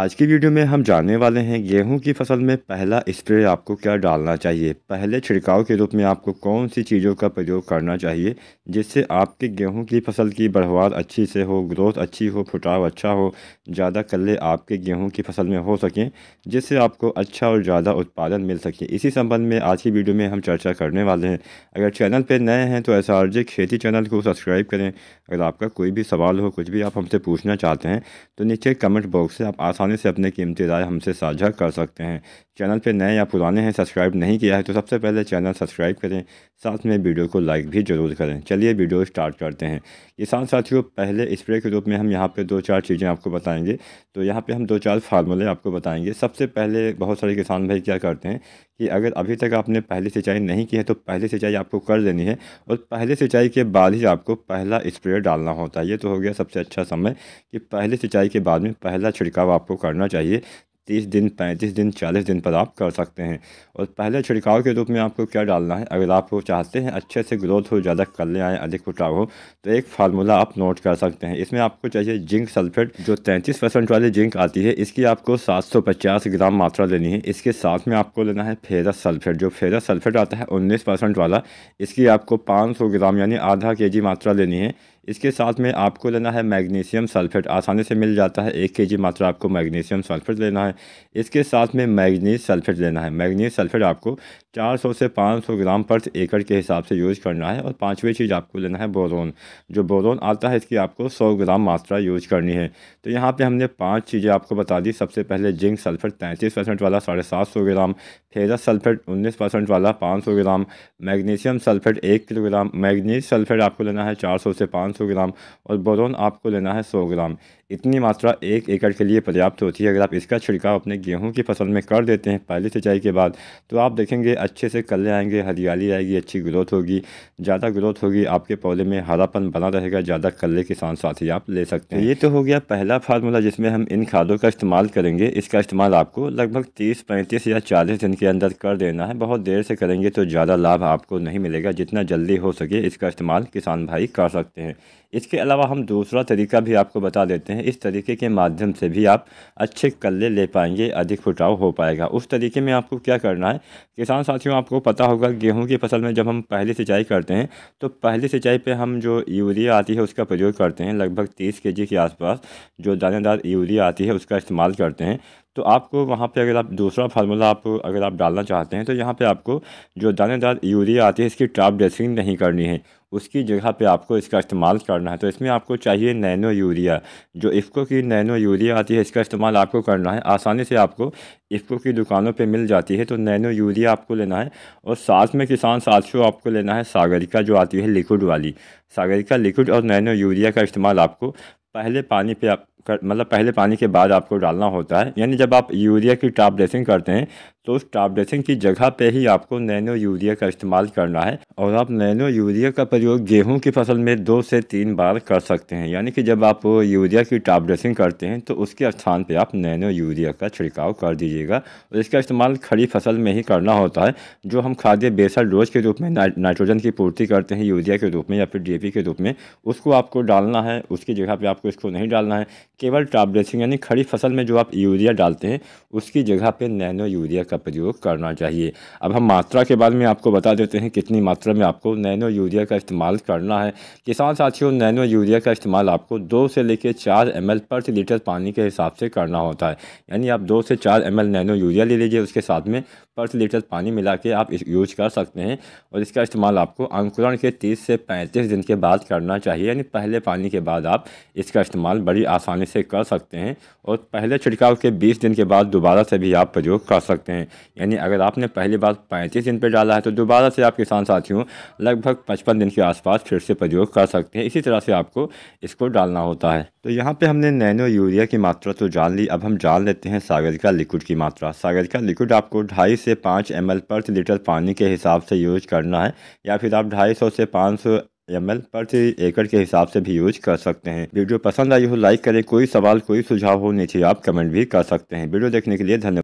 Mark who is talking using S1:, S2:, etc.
S1: आज की वीडियो में हम जानने वाले हैं गेहूं की फसल में पहला स्प्रे आपको क्या डालना चाहिए पहले छिड़काव के रूप में आपको कौन सी चीज़ों का प्रयोग करना चाहिए जिससे आपके गेहूं की फसल की बढ़वाद अच्छी से हो ग्रोथ अच्छी हो फुटाव अच्छा हो ज़्यादा कल्ले आपके गेहूं की फसल में हो सकें जिससे आपको अच्छा और ज़्यादा उत्पादन मिल सके इसी संबंध में आज की वीडियो में हम चर्चा करने वाले हैं अगर चैनल पर नए हैं तो एस खेती चैनल को सब्सक्राइब करें अगर आपका कोई भी सवाल हो कुछ भी आप हमसे पूछना चाहते हैं तो नीचे कमेंट बॉक्स से आप आसान आसानी से अपने कीमती राय हमसे साझा कर सकते हैं चैनल पर नए या पुराने हैं सब्सक्राइब नहीं किया है तो सबसे पहले चैनल सब्सक्राइब करें साथ में वीडियो को लाइक भी ज़रूर करें चलिए वीडियो स्टार्ट करते हैं किसान साथियों पहले स्प्रे के रूप में हम यहाँ पर दो चार चीज़ें आपको बताएँगे तो यहाँ पर हम दो चार फार्मूले आपको बताएँगे सबसे पहले बहुत सारे किसान भाई क्या करते हैं कि अगर अभी तक आपने पहले सिंचाई नहीं की है तो पहले सिंचाई आपको कर देनी है और पहले सिंचाई के बाद ही आपको पहला स्प्रेयर डालना होता है ये तो हो गया सबसे अच्छा समय कि पहले सिंचाई के बाद में पहला छिड़काव आपको करना चाहिए तीस दिन पैंतीस दिन चालीस दिन पर आप कर सकते हैं और पहले छिड़काव के रूप में आपको क्या डालना है अगर आप वो चाहते हैं अच्छे से ग्रोथ हो ज़्यादा कर ले आए अधिक उठाव हो तो एक फार्मूला आप नोट कर सकते हैं इसमें आपको चाहिए जिंक सल्फेट जो तैंतीस परसेंट वाली जिंक आती है इसकी आपको सात सौ पचास ग्राम मात्रा लेनी है इसके साथ में आपको लेना है फेरस सल्फेट जो फेरस सल्फेट आता है उन्नीस परसेंट वाला इसकी आपको पाँच सौ ग्राम यानी आधा के जी मात्रा लेनी है इसके साथ में आपको लेना है मैग्नीशियम सल्फेट आसानी से मिल जाता है एक के मात्रा आपको मैग्नीशियम सल्फेट लेना है इसके साथ में मैग्नीज सल्फेट लेना है मैग्नीज सल्फेट आपको 400 से 500 ग्राम पर एकड़ के हिसाब से यूज करना है और पाँचवीं चीज़ आपको लेना है बोरोन जो बोरोन आता है इसकी आपको सौ ग्राम मात्रा यूज करनी है तो यहाँ पर हमने पाँच चीज़ें आपको बता दी सबसे पहले जिंक सल्फेट तैंतीस परसेंट वाला साढ़े सात सौ ग्राम फेरा सल्फेट उन्नीस परसेंट वाला पाँच सौ ग्राम मैग्नीशियम सल्फेट एक किलोग्राम मैगनीज सल्फेट आपको लेना है चार सौ से पाँच पाँच सौ ग्राम और बोरोन आपको लेना है सौ ग्राम इतनी मात्रा एक एकड़ के लिए पर्याप्त होती है अगर आप इसका छिड़काव अपने गेहूं की फसल में कर देते हैं पहली सिंचाई के बाद तो आप देखेंगे अच्छे से कल आएंगे हरियाली आएगी अच्छी ग्रोथ होगी ज़्यादा ग्रोथ होगी आपके पौधे में हरापन बना रहेगा ज़्यादा कल्ले के साथ साथ ही आप ले सकते हैं ये तो हो गया पहला फार्मूला जिसमें हम इन खादों का इस्तेमाल करेंगे इसका इस्तेमाल आपको लगभग तीस पैंतीस या चालीस दिन के अंदर कर देना है बहुत देर से करेंगे तो ज़्यादा लाभ आपको नहीं मिलेगा जितना जल्दी हो सके इसका इस्तेमाल किसान भाई कर सकते हैं इसके अलावा हम दूसरा तरीका भी आपको बता देते हैं हैं इस तरीके के माध्यम से भी आप अच्छे कल्ले ले पाएंगे अधिक फुटाव हो पाएगा उस तरीके में आपको क्या करना है किसान साथियों आपको पता होगा गेहूं की फसल में जब हम पहली सिंचाई करते हैं तो पहली सिंचाई पे हम जो यूरिया आती है उसका प्रयोग करते हैं लगभग तीस के के आसपास जो दानेदार यूरिया आती है उसका इस्तेमाल करते हैं तो आपको वहाँ पे अगर आप दूसरा फार्मूला आप अगर आप डालना चाहते हैं तो यहाँ पे आपको जो दानेदार यूरिया आती है इसकी टॉप ड्रेसिंग नहीं करनी है उसकी जगह पे आपको इसका इस्तेमाल करना है तो इसमें आपको चाहिए नैनो यूरिया जो इफ़को की नैनो यूरिया आती है इसका इस्तेमाल आपको करना है आसानी से आपको इफ़को की दुकानों पे मिल जाती है तो नैनो यूरिया आपको लेना है और साथ में किसान साथियों आपको लेना है सागरिका जो आती है लिक्विड वाली सागरिका लिक्विड और नैनो यूरिया का इस्तेमाल आपको पहले पानी पे आप मतलब पहले पानी के बाद आपको डालना होता है यानी जब आप यूरिया की टाप ड्रेसिंग करते हैं तो उस टॉप ड्रेसिंग की जगह पे ही आपको नैनो यूरिया का इस्तेमाल करना है और आप नैनो यूरिया का प्रयोग गेहूं की फसल में दो से तीन बार कर सकते हैं यानी कि जब आप यूरिया की टॉप ड्रेसिंग करते हैं तो उसके स्थान पे आप नैनो यूरिया का छिड़काव कर दीजिएगा और इसका इस्तेमाल खड़ी फसल में ही करना होता है जो हम खाद्य बेसल डोज के रूप में नाइट्रोजन की पूर्ति करते हैं यूरिया के रूप में या फिर डी के रूप में उसको आपको डालना है उसकी जगह पर आपको इसको नहीं डालना है केवल टॉप ड्रेसिंग यानी खड़ी फसल में जो आप यूरिया डालते हैं उसकी जगह पर नैनो यूरिया का प्रयोग करना चाहिए अब हम मात्रा के बारे में आपको बता देते हैं कितनी मात्रा में आपको नैनो यूरिया का इस्तेमाल करना है किसान साथियों नैनो यूरिया का इस्तेमाल आपको दो से लेकर चार एम प्रति लीटर पानी के हिसाब से करना होता है यानी आप दो से चार एम नैनो यूरिया ले लीजिए उसके साथ में प्रति लीटर पानी मिला के आप यूज कर सकते हैं और इसका इस्तेमाल आपको अंकुरण के तीस से पैंतीस दिन के बाद करना चाहिए यानी पहले पानी के बाद आप इसका इस्तेमाल बड़ी आसानी से कर सकते हैं और पहले छिड़काव के बीस दिन के बाद दोबारा से भी आप प्रयोग कर सकते हैं हैं यानी अगर आपने पहली बार पैंतीस दिन पर डाला है तो दोबारा से आप किसान साथियों लगभग पचपन दिन के आसपास फिर से प्रयोग कर सकते हैं इसी तरह से आपको इसको डालना होता है तो यहाँ पर हमने नैनो यूरिया की मात्रा तो जान ली अब हम जान लेते हैं सागरिका लिक्विड की मात्रा सागरिका लिक्विड आपको ढाई से पाँच एम प्रति लीटर पानी के हिसाब से यूज करना है या फिर आप ढाई से पाँच एम एल प्रति एकड़ के हिसाब से भी यूज कर सकते हैं वीडियो पसंद आई हो लाइक करें कोई सवाल कोई सुझाव हो नीचे आप कमेंट भी कर सकते हैं वीडियो देखने के लिए धन्यवाद